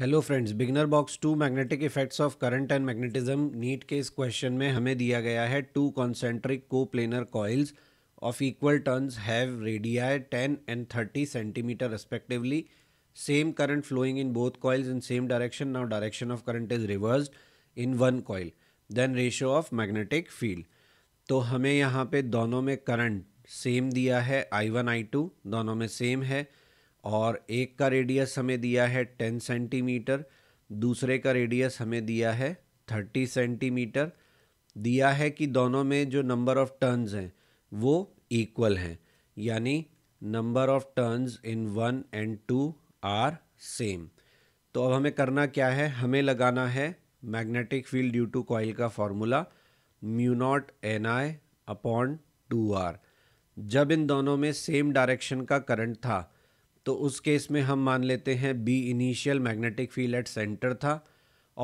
Hello friends beginner box to magnetic effects of current and magnetism NEET के इस question में हमें दिया गया है two concentric coplanar coils of equal turns have radii ten and thirty centimetre respectively same current flowing in both coils in same direction now direction of current is reversed in one coil then ratio of magnetic field तो हमें यहाँ पे दोनों में current same दिया है I one I to दोनों में सेम है और एक का रेडियस हमें दिया है टेन सेंटीमीटर दूसरे का रेडियस हमें दिया है थर्टी सेंटीमीटर दिया है कि दोनों में जो नंबर ऑफ टर्न्स हैं वो इक्वल हैं यानी number of turns in one and two are same तो अब हमें करना क्या है हमें लगाना है magnetic field due to coil का formula mu naught N I upon two R जब इन दोनों में सेम डायरेक्शन का करंट था तो उस केस में हम मान लेते हैं B initial magnetic field at centre था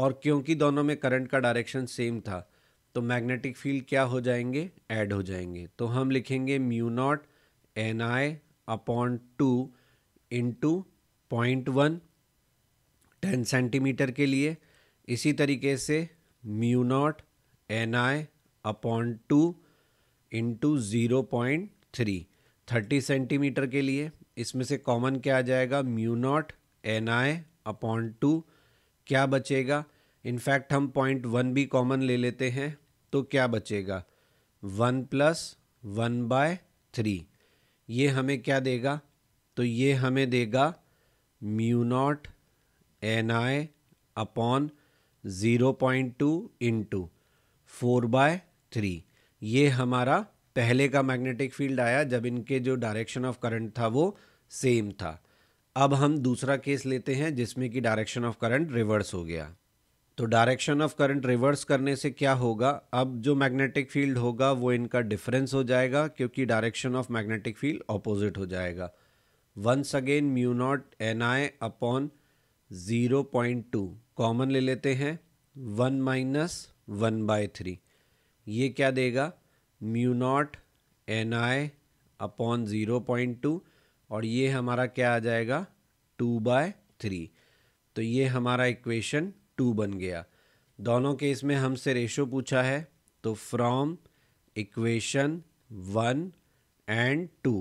और क्योंकि दोनों में करंट का डायरेक्शन सेम था तो मैग्नेटिक फील्ड क्या हो जाएंगे ऐड हो जाएंगे तो हम लिखेंगे mu naught N I upon two into point one ten centimetre के लिए इसी तरीके से mu naught N I upon two into zero point three thirty centimetre के लिए इसमें से कॉमन क्या आ जाएगा mu naught N I upon two क्या बचेगा इनफैक्ट हम पॉइंट वन भी कॉमन ले लेते हैं तो क्या बचेगा one plus one by three ये हमें क्या देगा तो ये हमें देगा mu naught N I upon zero point two into four by three ये हमारा पहले का मैग्नेटिक फील्ड आया जब इनके जो डायरेक्शन ऑफ करंट था वो सेम था अब हम दूसरा केस लेते हैं जिसमें कि डायरेक्शन ऑफ करंट रिवर्स हो गया तो डायरेक्शन ऑफ करंट रिवर्स करने से क्या होगा अब जो मैग्नेटिक फील्ड होगा वो इनका डिफरेंस हो जाएगा क्योंकि direction of magnetic field opposite हो जाएगा once again mu naught N I upon zero point two common ले लेते हैं one minus one by three ये क्या देगा mu naught N I upon zero point two और ये हमारा क्या आ जाएगा टू बाय थ्री तो ये हमारा इक्वेशन टू बन गया दोनों केस में हमसे रेशो पूछा है तो from equation one and two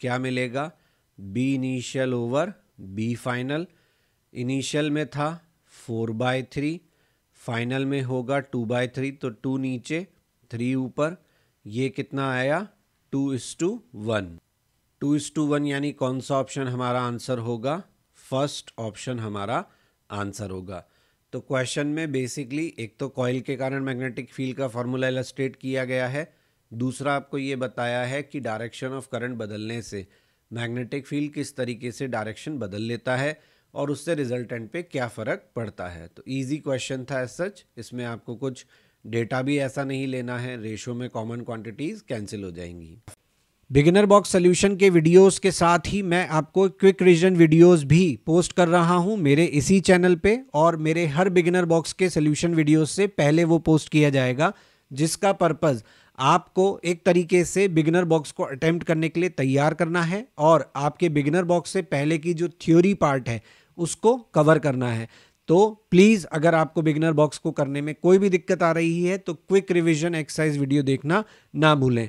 क्या मिलेगा B initial over B final initial में था फोर बाय थ्री फाइनल में होगा टू बाय थ्री तो टू नीचे थ्री ऊपर ये कितना आया two is to one two is to one यानी कौन सा ऑप्शन हमारा आंसर होगा फर्स्ट ऑप्शन हमारा आंसर होगा तो क्वेश्चन में बेसिकली एक तो कॉयल के कारण मैग्नेटिक फील्ड का फॉर्मूला इलस्ट्रेट किया गया है दूसरा आपको ये बताया है कि डायरेक्शन ऑफ करंट बदलने से मैग्नेटिक फील्ड किस तरीके से डायरेक्शन बदल लेता है और उससे रिजल्टेंट पे क्या फ़र्क पड़ता है तो इजी क्वेश्चन था एज सच इसमें आपको कुछ डेटा भी ऐसा नहीं लेना है रेशो में कॉमन क्वांटिटीज़ कैंसिल हो जाएंगी बिगिनर बॉक्स सोल्यूशन के वीडियोस के साथ ही मैं आपको क्विक रिजन वीडियोस भी पोस्ट कर रहा हूं मेरे इसी चैनल पे और मेरे हर बिगिनर बॉक्स के सोल्यूशन वीडियोस से पहले वो पोस्ट किया जाएगा जिसका पर्पज़ आपको एक तरीके से बिगिनर बॉक्स को अटैम्प्ट करने के लिए तैयार करना है और आपके बिगिनर बॉक्स से पहले की जो थ्योरी पार्ट है उसको कवर करना है तो प्लीज़ अगर आपको बिगनर बॉक्स को करने में कोई भी दिक्कत आ रही है तो क्विक रिविजन एक्सरसाइज वीडियो देखना ना भूलें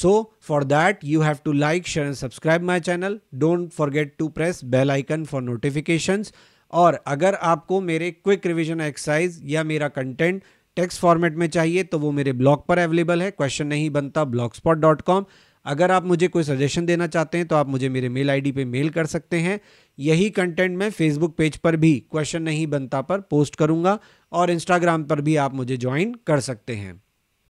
so for that you have to like share and subscribe my channel don't forget to press bell icon for notifications. और अगर आपको मेरे क्विक रिविजन एक्सरसाइज या मेरा कंटेंट टेक्स्ट फॉर्मेट में चाहिए तो वो मेरे ब्लॉग पर अवेलेबल है क्वेश्चन नहीं बनता ब्लॉग स्पॉट डॉट कॉम अगर आप मुझे कोई सजेशन देना चाहते हैं तो आप मुझे मेरे मेल आईडी पे मेल कर सकते हैं यही कंटेंट मैं फेसबुक पेज पर भी क्वेश्चन नहीं बनता पर पोस्ट करूँगा और इंस्टाग्राम पर भी आप मुझे ज्वाइन कर सकते हैं